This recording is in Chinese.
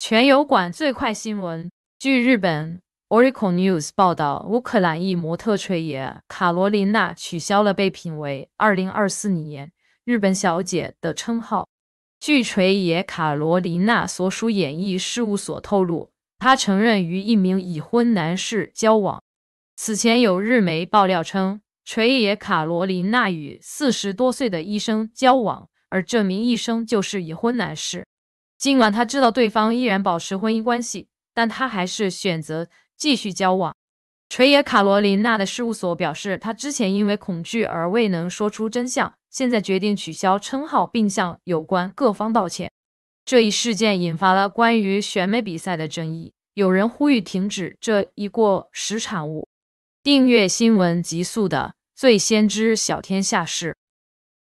全油管最快新闻。据日本 Oracle News 报道，乌克兰裔模特锤野卡罗琳娜取消了被评为2024年日本小姐的称号。据锤野卡罗琳娜所属演艺事务所透露，她承认与一名已婚男士交往。此前有日媒爆料称，锤野卡罗琳娜与四十多岁的医生交往，而这名医生就是已婚男士。尽管他知道对方依然保持婚姻关系，但他还是选择继续交往。垂野卡罗琳娜的事务所表示，他之前因为恐惧而未能说出真相，现在决定取消称号，并向有关各方道歉。这一事件引发了关于选美比赛的争议，有人呼吁停止这一过时产物。订阅新闻极速的，最先知晓天下事。